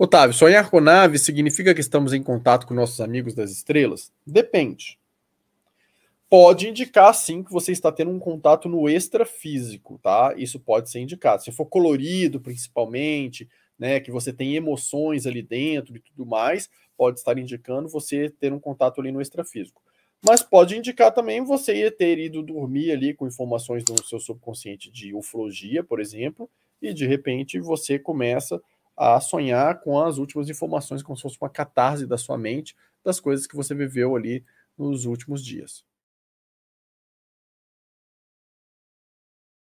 Otávio, sonhar com nave significa que estamos em contato com nossos amigos das estrelas? Depende. Pode indicar, sim, que você está tendo um contato no extrafísico, tá? Isso pode ser indicado. Se for colorido, principalmente, né, que você tem emoções ali dentro e tudo mais, pode estar indicando você ter um contato ali no extrafísico. Mas pode indicar também você ter ido dormir ali com informações no seu subconsciente de ufologia, por exemplo, e de repente você começa a sonhar com as últimas informações, como se fosse uma catarse da sua mente, das coisas que você viveu ali nos últimos dias.